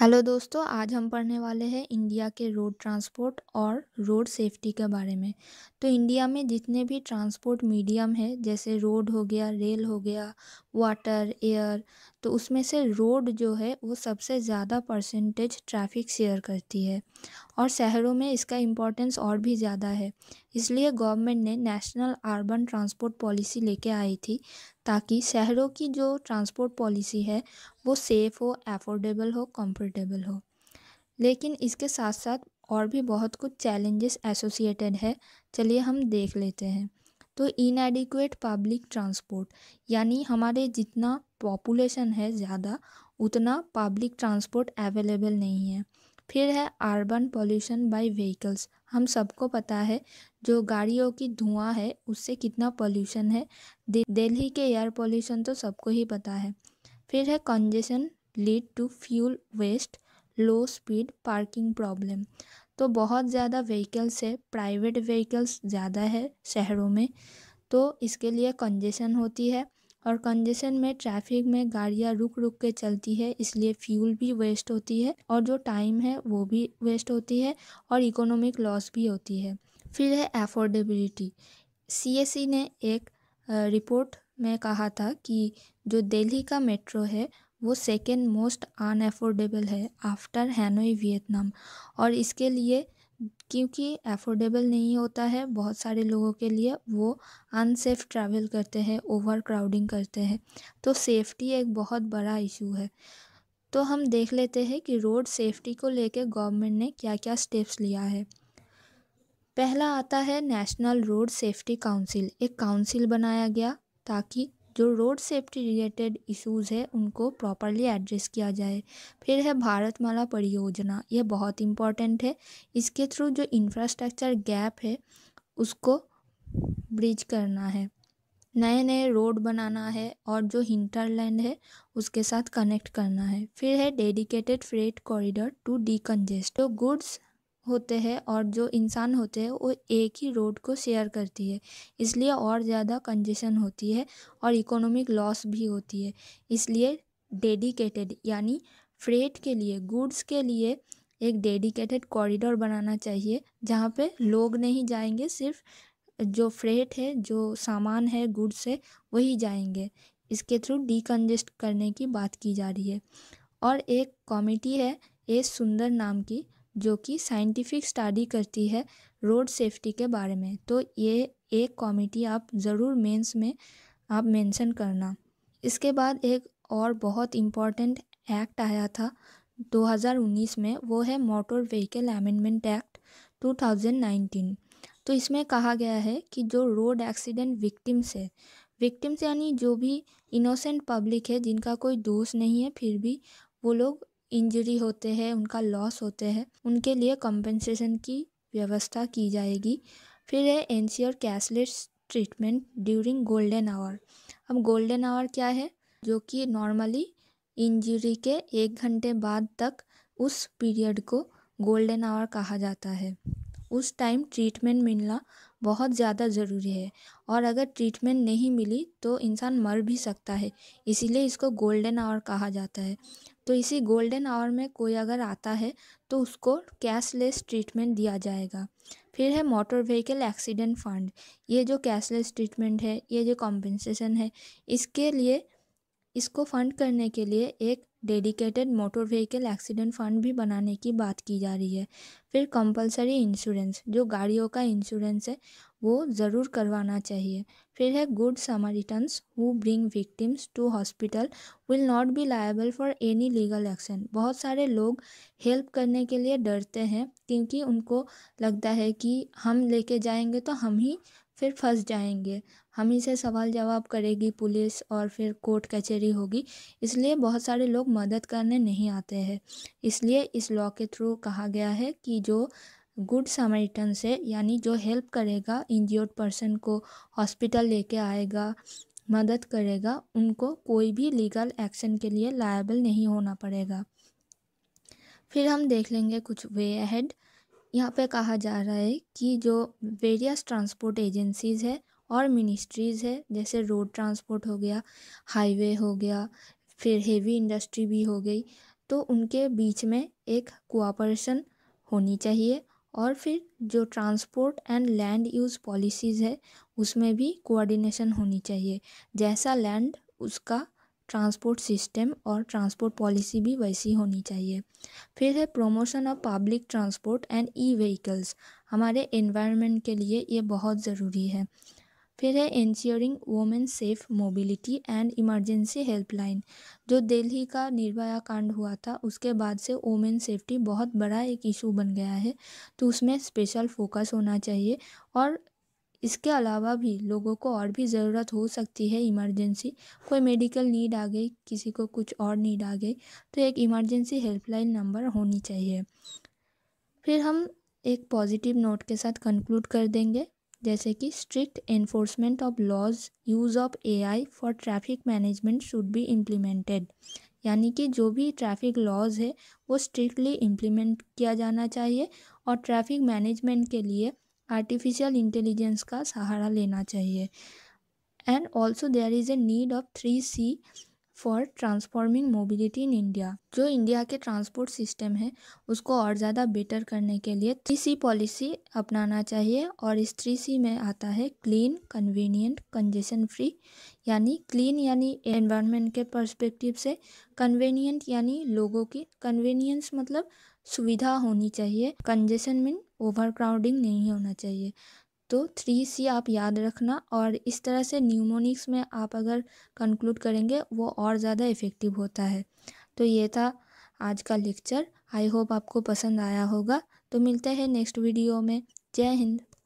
hello दोस्तों आज हम पढ़ने वाले हैं इंडिया के रोड ट्रांसपोर्ट और रोड सेफ्टी के बारे में तो इंडिया में जितने भी ट्रांसपोर्ट मीडियम है जैसे रोड हो गया रेल हो गया वाटर एयर तो उसमें से रोड जो है वो सबसे ज़्यादा परसेंटेज ट्रैफ़िक शेयर करती है और शहरों में इसका इम्पोर्टेंस और भी ज़्यादा है इसलिए गवर्नमेंट ने नेशनल अर्बन ट्रांसपोर्ट पॉलिसी लेके आई थी ताकि शहरों की जो ट्रांसपोर्ट पॉलिसी है वो सेफ़ हो एफोर्डेबल हो कम्फर्टेबल हो लेकिन इसके साथ साथ और भी बहुत कुछ चैलेंजेस एसोसिएटेड है चलिए हम देख लेते हैं तो इनएडिक्वेट पब्लिक ट्रांसपोर्ट यानी हमारे जितना पॉपुलेशन है ज़्यादा उतना पब्लिक ट्रांसपोर्ट अवेलेबल नहीं है फिर है अर्बन पोल्यूशन बाय व्हीकल्स हम सबको पता है जो गाड़ियों की धुआं है उससे कितना पोल्यूशन है दिल्ली के एयर पोल्यूशन तो सबको ही पता है फिर है congestion lead to fuel waste low speed parking problem तो बहुत ज़्यादा व्हीकल्स है प्राइवेट व्हीकल्स ज़्यादा है शहरों में तो इसके लिए कंजेशन होती है और कंजेशन में ट्रैफिक में गाड़ियाँ रुक रुक के चलती है इसलिए फ्यूल भी वेस्ट होती है और जो टाइम है वो भी वेस्ट होती है और इकोनॉमिक लॉस भी होती है फिर है एफोर्डेबिलिटी सी e ने एक रिपोर्ट में कहा था कि जो दिल्ली का मेट्रो है वो सेकेंड मोस्ट अनएफोर्डेबल है आफ्टर हैनोई वियतनाम और इसके लिए क्योंकि एफोर्डेबल नहीं होता है बहुत सारे लोगों के लिए वो अनसेफ ट्रैवल करते हैं ओवर क्राउडिंग करते हैं तो सेफ्टी एक बहुत बड़ा इशू है तो हम देख लेते हैं कि रोड सेफ्टी को लेकर गवर्नमेंट ने क्या क्या स्टेप्स लिया है पहला आता है नेशनल रोड सेफ्टी काउंसिल एक काउंसिल बनाया गया ताकि जो रोड सेफ्टी रिलेटेड इश्यूज़ है उनको प्रॉपरली एड्रेस किया जाए फिर है भारतमाला परियोजना यह बहुत इम्पॉर्टेंट है इसके थ्रू जो इंफ्रास्ट्रक्चर गैप है उसको ब्रिज करना है नए नए रोड बनाना है और जो हिंटरलैंड है उसके साथ कनेक्ट करना है फिर है dedicated freight corridor to congest जो गुड्स होते हैं और जो इंसान होते हैं वो एक ही रोड को शेयर करती है इसलिए और ज़्यादा कंजेशन होती है और इकोनॉमिक लॉस भी होती है इसलिए डेडिकेटेड यानी फ्रेट के लिए गुड्स के लिए एक डेडिकेटेड कॉरिडोर बनाना चाहिए जहाँ पे लोग नहीं जाएंगे सिर्फ जो फ्रेट है जो सामान है गुड्स है वही जाएंगे इसके थ्रू डीकंजेस्ट करने की बात की जा रही है और एक कॉमेटी है ए सुंदर नाम की जो कि साइंटिफिक स्टडी करती है रोड सेफ्टी के बारे में तो ये एक कॉमिटी आप ज़रूर मेंस में आप मेंशन करना इसके बाद एक और बहुत इम्पॉर्टेंट एक्ट आया था 2019 में वो है मोटर व्हीकल अमेंडमेंट एक्ट 2019 तो इसमें कहा गया है कि जो रोड एक्सीडेंट विक्टिम्स है विक्टिम्स यानी जो भी इनोसेंट पब्लिक है जिनका कोई दोष नहीं है फिर भी वो लोग इंजरी होते हैं उनका लॉस होते हैं उनके लिए कंपनसेशन की व्यवस्था की जाएगी फिर है ensure cashless treatment during golden hour अब गोल्डन आवर क्या है जो कि नॉर्मली इंजरी के एक घंटे बाद तक उस पीरियड को गोल्डन आवर कहा जाता है उस टाइम ट्रीटमेंट मिलना बहुत ज़्यादा ज़रूरी है और अगर ट्रीटमेंट नहीं मिली तो इंसान मर भी सकता है इसीलिए इसको गोल्डन आवर कहा जाता है तो इसी गोल्डन आवर में कोई अगर आता है तो उसको कैशलेस ट्रीटमेंट दिया जाएगा फिर है मोटर व्हीकल एक्सीडेंट फंड ये जो कैशलेस ट्रीटमेंट है ये जो कॉम्पेंसेशन है इसके लिए इसको फंड करने के लिए एक dedicated motor vehicle accident fund भी बनाने की बात की जा रही है फिर कंपलसरी इंश्योरेंस जो गाड़ियों का इंश्योरेंस है वो ज़रूर करवाना चाहिए फिर है good samaritans who bring victims to hospital will not be liable for any legal action बहुत सारे लोग हेल्प करने के लिए डरते हैं क्योंकि उनको लगता है कि हम लेके जाएंगे तो हम ही फिर फंस जाएंगे हम इसे से सवाल जवाब करेगी पुलिस और फिर कोर्ट कचहरी होगी इसलिए बहुत सारे लोग मदद करने नहीं आते हैं इसलिए इस लॉ के थ्रू कहा गया है कि जो गुड सामरिटन से यानी जो हेल्प करेगा इंजियोर्ड पर्सन को हॉस्पिटल लेके आएगा मदद करेगा उनको कोई भी लीगल एक्शन के लिए लायबल नहीं होना पड़ेगा फिर हम देख लेंगे कुछ वे अहेड यहाँ पे कहा जा रहा है कि जो वेरियस ट्रांसपोर्ट एजेंसीज़ है और मिनिस्ट्रीज़ है जैसे रोड ट्रांसपोर्ट हो गया हाईवे हो गया फिर हेवी इंडस्ट्री भी हो गई तो उनके बीच में एक कोऑपरेशन होनी चाहिए और फिर जो transport and land use policies है उसमें भी कोऑर्डिनेशन होनी चाहिए जैसा लैंड उसका ट्रांसपोर्ट सिस्टम और ट्रांसपोर्ट पॉलिसी भी वैसी होनी चाहिए फिर है promotion of public transport and E vehicles हमारे एनवायरनमेंट के लिए ये बहुत ज़रूरी है फिर है ensuring women safe mobility and emergency helpline जो दिल्ली का निर्भया कांड हुआ था उसके बाद से वोमेन सेफ्टी बहुत बड़ा एक इशू बन गया है तो उसमें स्पेशल फोकस होना चाहिए और इसके अलावा भी लोगों को और भी ज़रूरत हो सकती है इमरजेंसी कोई मेडिकल नीड आ गई किसी को कुछ और नीड आ गई तो एक इमरजेंसी हेल्पलाइन नंबर होनी चाहिए फिर हम एक पॉजिटिव नोट के साथ कंक्लूड कर देंगे जैसे कि strict enforcement of laws use of AI for traffic management should be implemented यानी कि जो भी ट्रैफिक लॉज है वो स्ट्रिक्टली इम्प्लीमेंट किया जाना चाहिए और ट्रैफिक मैनेजमेंट के लिए आर्टिफिशियल इंटेलिजेंस का सहारा लेना चाहिए and also there is a need of three C for transforming mobility in India जो इंडिया के ट्रांसपोर्ट सिस्टम है उसको और ज़्यादा बेटर करने के लिए थ्री सी पॉलिसी अपनाना चाहिए और इस थ्री सी में आता है क्लीन कन्वीनियंट कंजेशन फ्री यानी क्लीन यानी एनवायरमेंट के परस्पेक्टिव से कन्वीनियंट यानी लोगों की कन्वीनियंस मतलब सुविधा होनी चाहिए कंजेशन मीन ओवरक्राउडिंग नहीं होना चाहिए तो थ्री सी आप याद रखना और इस तरह से न्यूमोनिक्स में आप अगर कंक्लूड करेंगे वो और ज़्यादा इफ़ेक्टिव होता है तो ये था आज का लेक्चर आई होप आपको पसंद आया होगा तो मिलते हैं नेक्स्ट वीडियो में जय हिंद